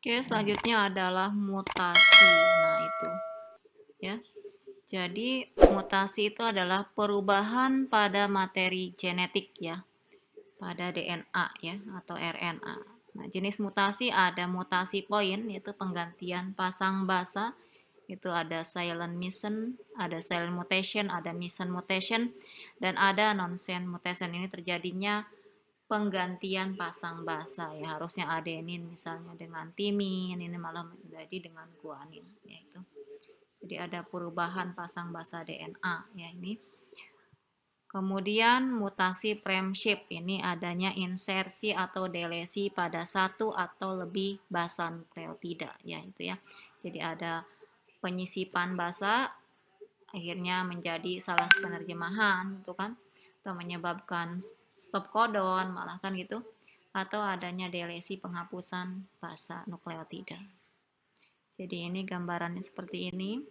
Oke, selanjutnya adalah mutasi. Nah, itu. Ya. Jadi, mutasi itu adalah perubahan pada materi genetik ya. Pada DNA ya atau RNA. Nah, jenis mutasi ada mutasi point yaitu penggantian pasang basa itu ada silent mission, ada silent mutation, ada mission mutation, dan ada nonsense mutation. Ini terjadinya penggantian pasang basa ya harusnya adenin misalnya dengan timin ini malah menjadi dengan guanin ya itu jadi ada perubahan pasang basa DNA ya ini kemudian mutasi premship ini adanya insersi atau delesi pada satu atau lebih basan tidak ya itu ya jadi ada penyisipan basa akhirnya menjadi salah penerjemahan itu kan atau menyebabkan stop kodon malah kan gitu atau adanya delesi penghapusan basa nukleotida. Jadi ini gambarannya seperti ini.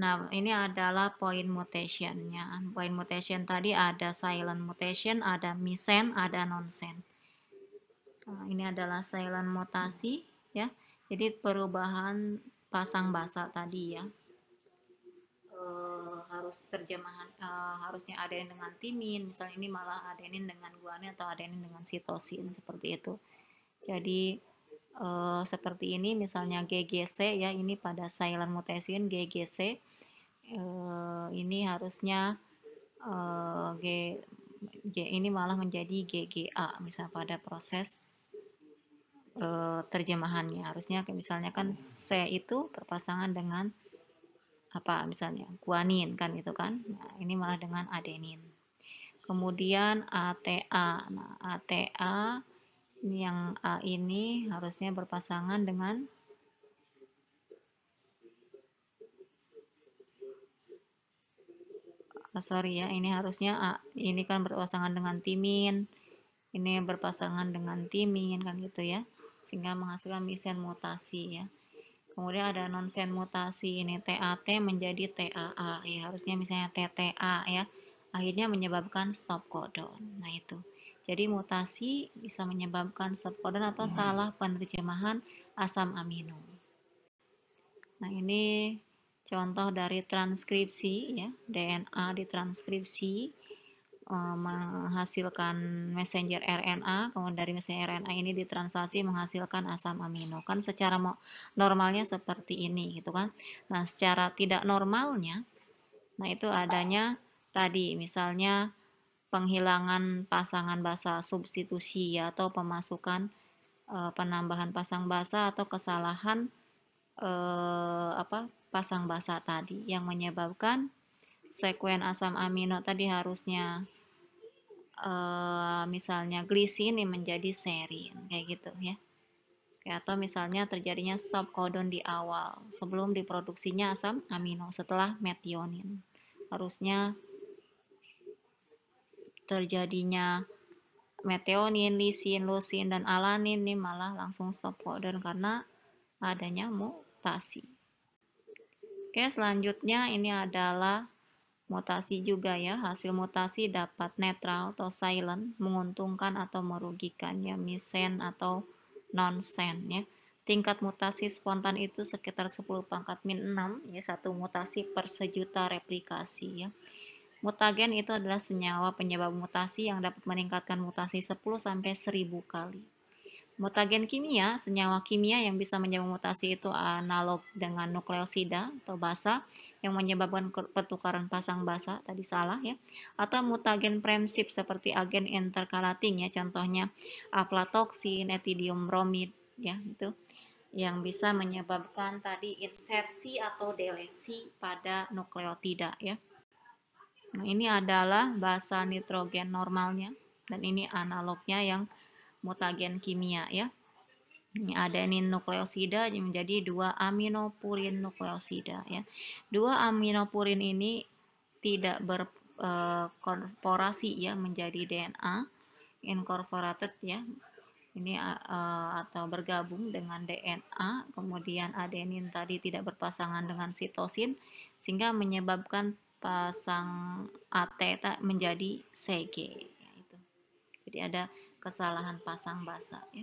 Nah, ini adalah point mutation-nya. Point mutation tadi ada silent mutation, ada misen ada nonsen. Nah, ini adalah silent mutasi ya. Jadi perubahan pasang basa tadi ya uh, harus terjemahan uh, harusnya adain dengan timin misalnya ini malah adenin dengan guanin atau adenin dengan sitosin seperti itu jadi uh, seperti ini misalnya GGC ya ini pada silent mutation GGC uh, ini harusnya uh, G, G ini malah menjadi GGA misal pada proses terjemahannya harusnya misalnya kan C itu berpasangan dengan apa misalnya guanin kan itu kan nah, ini malah dengan adenin kemudian ATA nah ATA yang A ini harusnya berpasangan dengan sorry ya ini harusnya A, ini kan berpasangan dengan timin ini berpasangan dengan timin kan gitu ya sehingga menghasilkan misen mutasi ya Kemudian ada nonsen mutasi ini TAT menjadi TAA ya harusnya misalnya TTA ya. Akhirnya menyebabkan stop codon. Nah itu. Jadi mutasi bisa menyebabkan stop codon atau hmm. salah penerjemahan asam amino. Nah ini contoh dari transkripsi ya DNA ditranskripsi Eh, menghasilkan messenger RNA, kemudian dari messenger RNA ini ditranslasi menghasilkan asam amino. Kan secara normalnya seperti ini gitu kan. Nah, secara tidak normalnya nah itu adanya tadi misalnya penghilangan pasangan basa substitusi ya, atau pemasukan e, penambahan pasang basa atau kesalahan e, apa pasang basa tadi yang menyebabkan sekuen asam amino tadi harusnya Eh, misalnya glisini menjadi serin kayak gitu ya kayak atau misalnya terjadinya stop kodon di awal sebelum diproduksinya asam amino setelah metionin harusnya terjadinya metionin, lisin, lusin, dan alanin ini malah langsung stop kodon karena adanya mutasi. Oke, selanjutnya ini adalah mutasi juga ya. Hasil mutasi dapat netral atau silent, menguntungkan atau merugikan ya, misen atau nonsen ya. Tingkat mutasi spontan itu sekitar 10 pangkat min 6 ya, satu mutasi per sejuta replikasi ya. Mutagen itu adalah senyawa penyebab mutasi yang dapat meningkatkan mutasi 10 sampai 1000 kali. Mutagen kimia, senyawa kimia yang bisa menyebabkan mutasi itu analog dengan nukleosida atau basa yang menyebabkan pertukaran pasang basa, tadi salah ya. Atau mutagen prinsip seperti agen interkalating ya, contohnya aflatoxin, etidium bromid ya, itu yang bisa menyebabkan tadi insersi atau delesi pada nukleotida ya. Nah, ini adalah basa nitrogen normalnya dan ini analognya yang mutagen kimia ya. Ini adenin nukleosida menjadi dua aminopurin nukleosida ya. Dua aminopurin ini tidak berkorporasi eh, ya menjadi DNA incorporated ya. Ini uh, atau bergabung dengan DNA, kemudian adenin tadi tidak berpasangan dengan sitosin sehingga menyebabkan pasang AT menjadi CG. Ya, itu Jadi ada kesalahan pasang bahasa ya.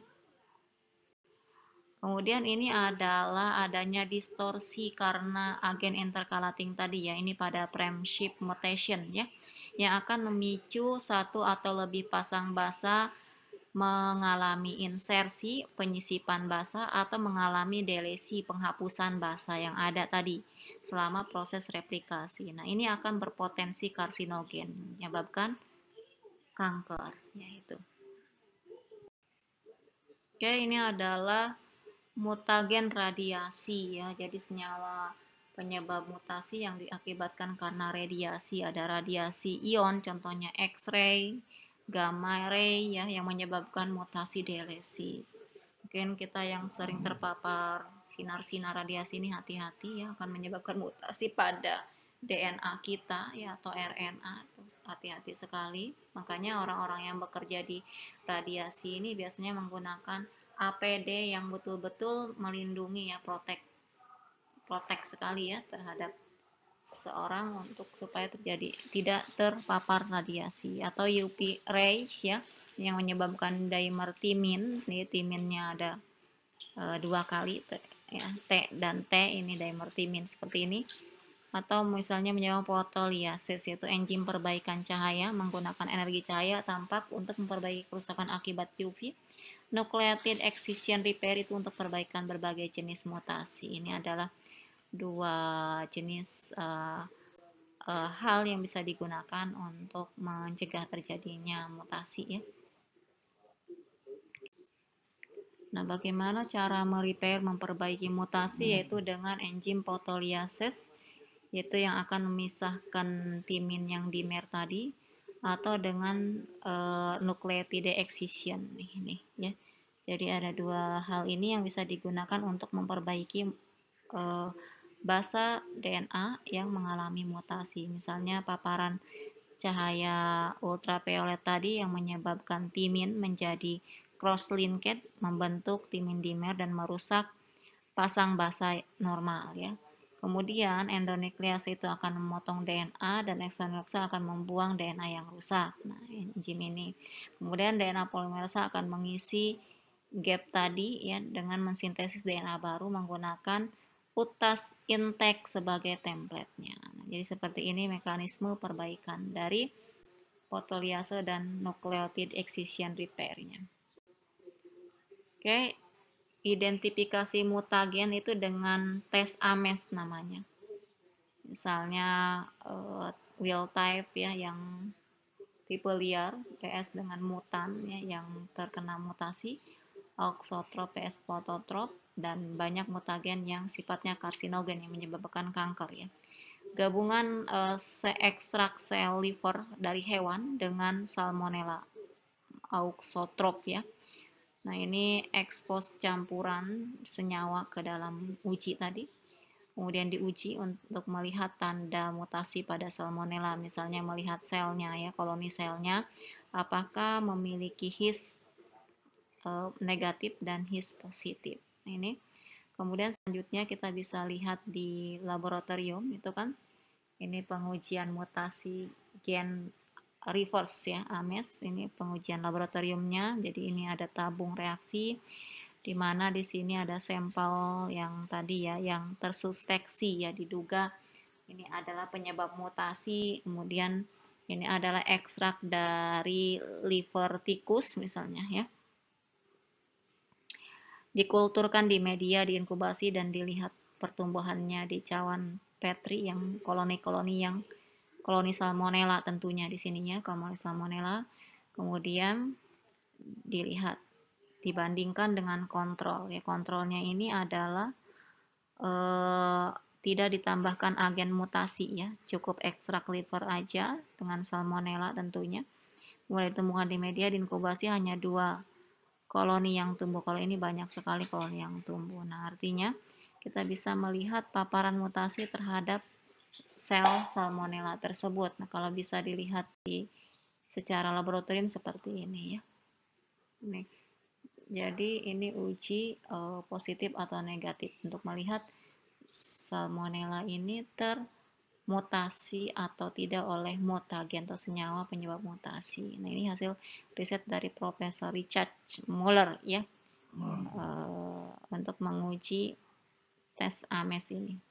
Kemudian ini adalah adanya distorsi karena agen interkalating tadi ya, ini pada premship mutation ya, yang akan memicu satu atau lebih pasang basa mengalami insersi penyisipan basa atau mengalami delesi penghapusan basa yang ada tadi selama proses replikasi. Nah, ini akan berpotensi karsinogen menyebabkan kanker yaitu. Oke, ini adalah mutagen radiasi ya. Jadi senyawa penyebab mutasi yang diakibatkan karena radiasi. Ada radiasi ion contohnya X-ray, gamma ray ya yang menyebabkan mutasi delesi. Mungkin kita yang sering terpapar sinar-sinar radiasi ini hati-hati ya akan menyebabkan mutasi pada DNA kita ya atau RNA terus hati-hati sekali makanya orang-orang yang bekerja di radiasi ini biasanya menggunakan APD yang betul-betul melindungi ya protek protek sekali ya terhadap seseorang untuk supaya terjadi tidak terpapar radiasi atau UV rays ya yang menyebabkan dimer timin nih timinnya ada e, dua kali ya T dan T ini dimer timin seperti ini atau misalnya menyewa fotoliasis yaitu enzim perbaikan cahaya menggunakan energi cahaya tampak untuk memperbaiki kerusakan akibat UV nucleotide excision repair itu untuk perbaikan berbagai jenis mutasi ini adalah dua jenis uh, uh, hal yang bisa digunakan untuk mencegah terjadinya mutasi ya Nah, bagaimana cara merepair memperbaiki mutasi yaitu dengan enzim fotoliasis yaitu yang akan memisahkan timin yang dimer tadi atau dengan e, eh, nucleotide excision nih ini ya. Jadi ada dua hal ini yang bisa digunakan untuk memperbaiki e, basa DNA yang mengalami mutasi. Misalnya paparan cahaya ultraviolet tadi yang menyebabkan timin menjadi cross-linked membentuk timin dimer dan merusak pasang basa normal ya. Kemudian endonuklease itu akan memotong DNA dan eksonuklease akan membuang DNA yang rusak. Nah, enzim ini. Kemudian DNA polimerasa akan mengisi gap tadi ya dengan mensintesis DNA baru menggunakan utas intake sebagai template Nah, jadi seperti ini mekanisme perbaikan dari fotoliase dan nukleotid excision repairnya. Oke, identifikasi mutagen itu dengan tes AMES namanya. Misalnya uh, wild type ya yang tipe liar PS dengan mutan ya yang terkena mutasi auxotrop PS phototrop dan banyak mutagen yang sifatnya karsinogen yang menyebabkan kanker ya. Gabungan uh, ekstrak sel liver dari hewan dengan salmonella auxotrop ya Nah, ini ekspos campuran senyawa ke dalam uji tadi. Kemudian diuji untuk melihat tanda mutasi pada salmonella, misalnya melihat selnya ya, koloni selnya apakah memiliki his e, negatif dan his positif. Nah, ini. Kemudian selanjutnya kita bisa lihat di laboratorium itu kan. Ini pengujian mutasi gen reverse ya AMES ini pengujian laboratoriumnya jadi ini ada tabung reaksi di mana di sini ada sampel yang tadi ya yang tersuspeksi ya diduga ini adalah penyebab mutasi kemudian ini adalah ekstrak dari liver tikus misalnya ya dikulturkan di media diinkubasi dan dilihat pertumbuhannya di cawan petri yang koloni-koloni yang koloni salmonella tentunya di sininya koloni salmonella kemudian dilihat dibandingkan dengan kontrol ya kontrolnya ini adalah eh, tidak ditambahkan agen mutasi ya cukup ekstrak liver aja dengan salmonella tentunya mulai tumbuhan di media di inkubasi hanya dua koloni yang tumbuh kalau ini banyak sekali koloni yang tumbuh nah artinya kita bisa melihat paparan mutasi terhadap sel salmonella tersebut. Nah, kalau bisa dilihat di secara laboratorium seperti ini ya. Nih. Jadi ini uji uh, positif atau negatif untuk melihat salmonella ini termutasi atau tidak oleh mutagen atau senyawa penyebab mutasi. Nah, ini hasil riset dari Profesor Richard Muller ya. Hmm. Uh, untuk menguji tes AMES ini.